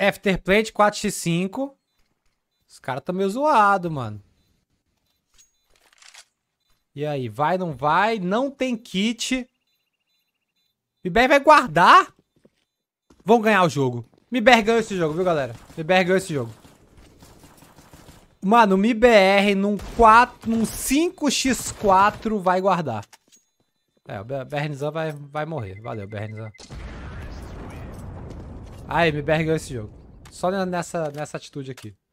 Afterplate 4x5. Os caras estão meio zoados, mano. E aí, vai, não vai? Não tem kit. Miber vai guardar. Vão ganhar o jogo. Miber ganhou esse jogo, viu, galera? Miber ganhou esse jogo. Mano, o MIBR num, 4, num 5x4 vai guardar. É, o Bernizan vai, vai morrer. Valeu, Bernizan. Ai, me berrou esse jogo. Só nessa, nessa atitude aqui.